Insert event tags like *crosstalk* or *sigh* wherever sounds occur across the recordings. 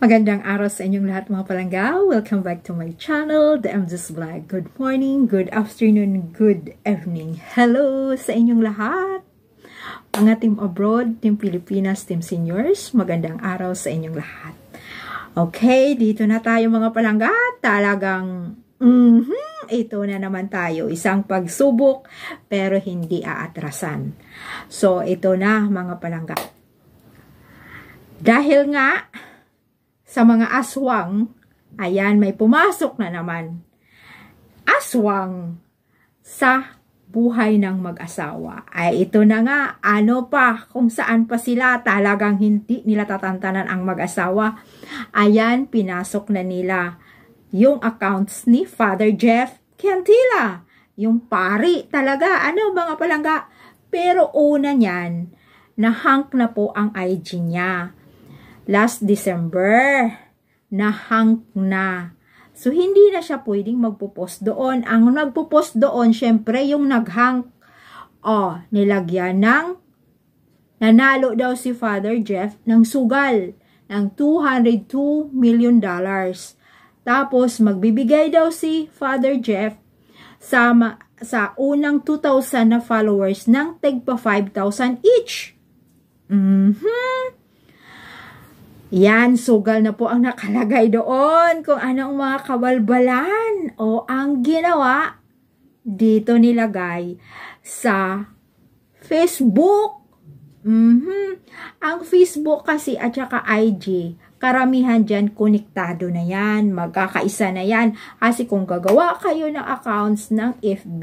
Magandang araw sa inyong lahat mga palangga. Welcome back to my channel, The MJ's Vlog. Good morning, good afternoon, good evening. Hello sa inyong lahat. Mga team abroad, team Pilipinas, team seniors, magandang araw sa inyong lahat. Okay, dito na tayo mga palangga. Talagang, mm -hmm, ito na naman tayo. Isang pagsubok pero hindi aatrasan. So, ito na mga palangga. Dahil nga, sa mga aswang, ayan, may pumasok na naman. Aswang sa buhay ng mag-asawa. Ay ito na nga, ano pa, kung saan pa sila talagang hindi nila tatantanan ang mag-asawa. Ayan, pinasok na nila yung accounts ni Father Jeff Cantila. Yung pari talaga, ano mga palangga. Pero una niyan, nahank na po ang IG niya last December. Nahunk na. So, hindi na siya pwedeng magpo-post doon. Ang magpo post doon, syempre, yung naghunk. O, oh, nilagyan ng nanalo daw si Father Jeff ng sugal ng 202 million dollars. Tapos, magbibigay daw si Father Jeff sa, sa unang 2,000 na followers ng tigpa 5,000 each. Mm-hmm. Yan, sugal na po ang nakalagay doon kung anong mga kabalbalan o ang ginawa dito nilagay sa Facebook. Mm-hmm. Ang Facebook kasi at saka IG, karamihan dyan, konektado na yan, magkakaisa na yan. Kasi kung gagawa kayo ng accounts ng FB,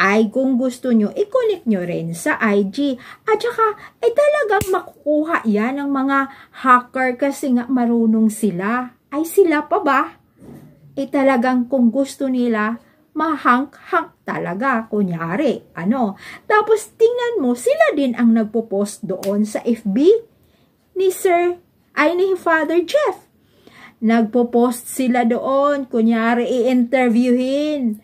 ay kung gusto nyo, i-connect nyo rin sa IG. At saka, eh talagang makukuha yan ng mga hacker kasi nga marunong sila. Ay sila pa ba? Eh talagang kung gusto nila, mahanghang talaga, kunyari. Ano? Tapos tingnan mo, sila din ang nagpo-post doon sa FB ni Sir, ay ni Father Jeff. Nagpo-post sila doon, kunyari i-interviewin.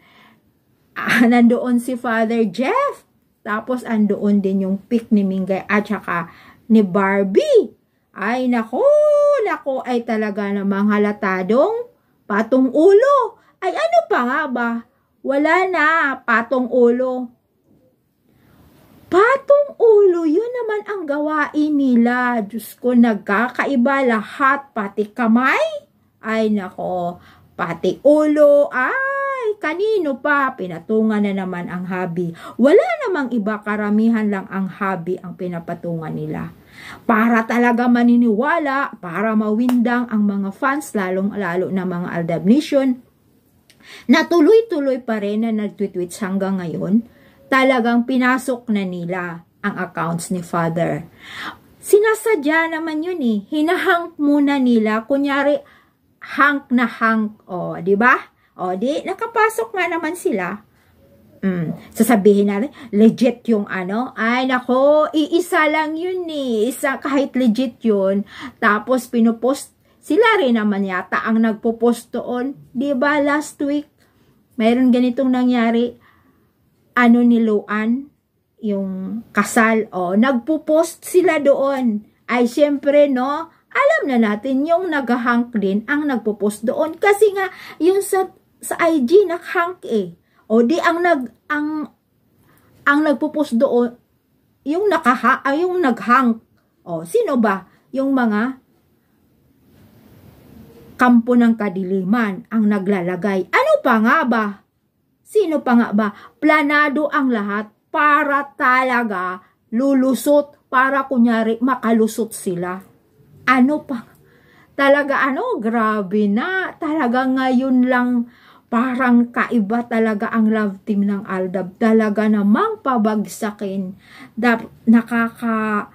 Ah, *laughs* nandoon si Father Jeff. Tapos andoon din yung pic ni Mingay at saka ni Barbie. Ay nako, nako ay talaga namang halatadong patong ulo. Ay ano pa nga ba? Wala na, patong ulo. Patong ulo, yun naman ang gawain nila. Diyos ko, nagkakaiba lahat, pati kamay. Ay nako, pati ulo, ay kanino pa, pinatungan na naman ang habi. Wala namang iba, karamihan lang ang habi ang pinapatungan nila. Para talaga maniniwala, para mawindang ang mga fans, lalong-lalo na mga Aldab Nation, na tuloy-tuloy pa rin na nagtweets hanggang ngayon, talagang pinasok na nila ang accounts ni Father. Sinasadya naman yun eh. Hinahank muna nila. Kunyari, hank na hank. O, di ba? O, di, nakapasok nga naman sila. Mm. Sasabihin natin, legit yung ano. Ay, nako, iisa lang yun eh. Isa, kahit legit yun. Tapos, pinupost sila rin naman yata ang nagpo-post doon. Di ba last week, mayroon ganitong nangyari. Ano ni Luan? Yung kasal. O, nagpo-post sila doon. Ay, syempre, no? Alam na natin yung nag din ang nagpo-post doon. Kasi nga, yung sa, sa IG, nag-hunk eh. O, di ang nag, ang, ang nagpo-post doon, yung nakaha, ay, yung nag-hunk. O, sino ba? Yung mga kampo ng kadiliman ang naglalagay. Ano pa nga ba? Sino pa nga ba? Planado ang lahat para talaga lulusot, para kunyari makalusot sila. Ano pa? Talaga ano, grabe na. Talaga ngayon lang parang kaiba talaga ang love team ng Aldab. Talaga namang pabagsakin. Dap, nakaka...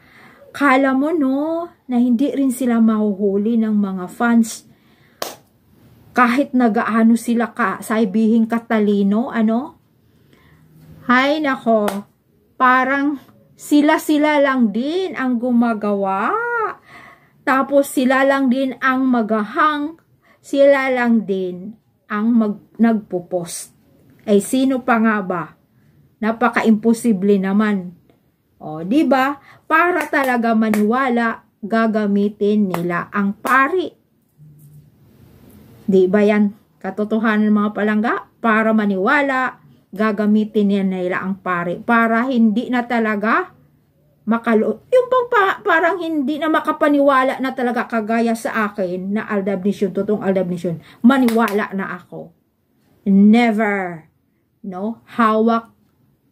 Kala mo no, na hindi rin sila mahuhuli ng mga fans kahit nagaano sila ka, saibihing katalino, ano? Hay nako, parang sila-sila lang din ang gumagawa. Tapos sila lang din ang magahang, sila lang din ang mag, nagpo-post. Ay sino pa nga ba? Napaka-imposible naman. O, di ba? Para talaga maniwala, gagamitin nila ang pari Di ba yan? Katotohanan mga palangga, para maniwala, gagamitin yan nila ang pare para hindi na talaga makalo yung pang pa, parang hindi na makapaniwala na talaga kagaya sa akin na Aldab Nation, totoong Aldab maniwala na ako. Never. No? Hawak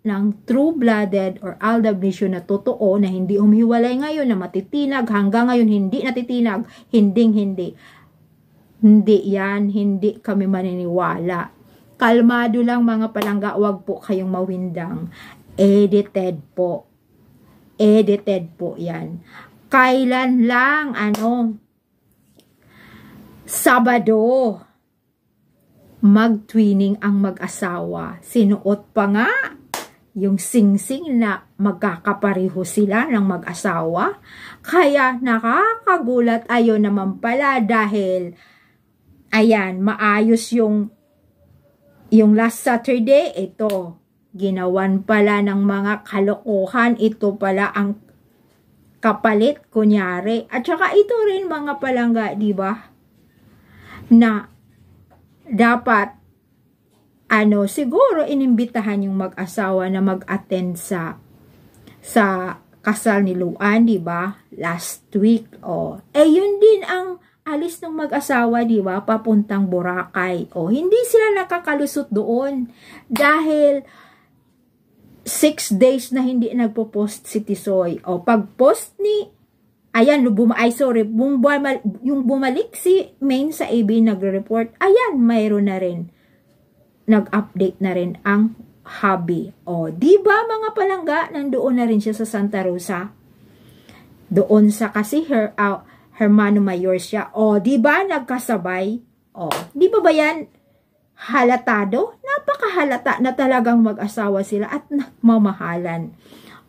ng true-blooded or Aldab na totoo na hindi umiwalay ngayon, na matitinag, hanggang ngayon hindi natitinag, hinding-hindi. Hindi yan, hindi kami maniniwala. Kalmado lang mga palangga, wag po kayong mawindang. Edited po. Edited po yan. Kailan lang, ano, Sabado, mag-twinning ang mag-asawa. Sinuot pa nga yung singsing -sing na magkakapareho sila ng mag-asawa. Kaya nakakagulat ayo naman pala dahil Ayan, maayos yung yung last Saturday, ito, ginawan pala ng mga kalokohan. Ito pala ang kapalit, kunyari. At saka ito rin mga palangga, di ba? Na dapat, ano, siguro inimbitahan yung mag-asawa na mag-attend sa, sa kasal ni Luan, di ba? Last week, o. Oh. Eh, yun din ang alis ng mag-asawa, di ba, papuntang Boracay. O, hindi sila nakakalusot doon dahil 6 days na hindi nagpo-post si Tisoy. O, pag-post ni, ayan, buma, ay sorry, bumal, yung bumalik si Main sa AB nagre-report, ayan, mayroon na rin. Nag-update na rin ang hobby. O, di ba mga palangga, nandoon na rin siya sa Santa Rosa? Doon sa kasi her, uh, Hermano Mayor siya. O, di ba nagkasabay? O, di ba ba yan halatado? Napakahalata na talagang mag-asawa sila at nagmamahalan.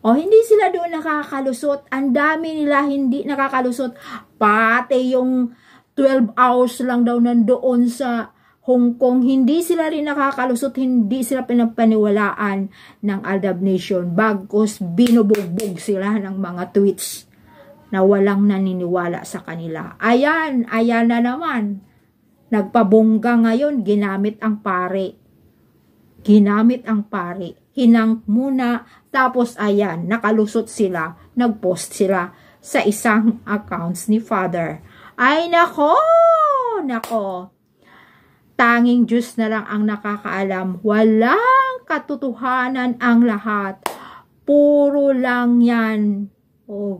O, hindi sila doon nakakalusot. Ang dami nila hindi nakakalusot. Pati yung 12 hours lang daw nandoon sa Hong Kong, hindi sila rin nakakalusot, hindi sila pinapaniwalaan ng Aldab Nation. Bagkos binubugbog sila ng mga tweets na walang naniniwala sa kanila. Ayan, ayan na naman. Nagpabongga ngayon, ginamit ang pare. Ginamit ang pare. Hinang muna, tapos ayan, nakalusot sila, nagpost sila sa isang accounts ni Father. Ay nako, nako. Tanging Diyos na lang ang nakakaalam. Walang katotohanan ang lahat. Puro lang yan. Oh,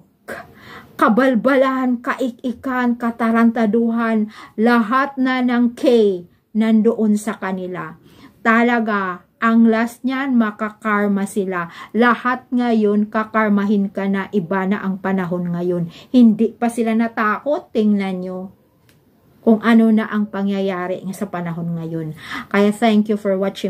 kabalbalan, kaikikan, katarantaduhan, lahat na ng K nandoon sa kanila. Talaga, ang last niyan, makakarma sila. Lahat ngayon, kakarmahin ka na, iba na ang panahon ngayon. Hindi pa sila natakot, tingnan nyo kung ano na ang pangyayari sa panahon ngayon. Kaya thank you for watching.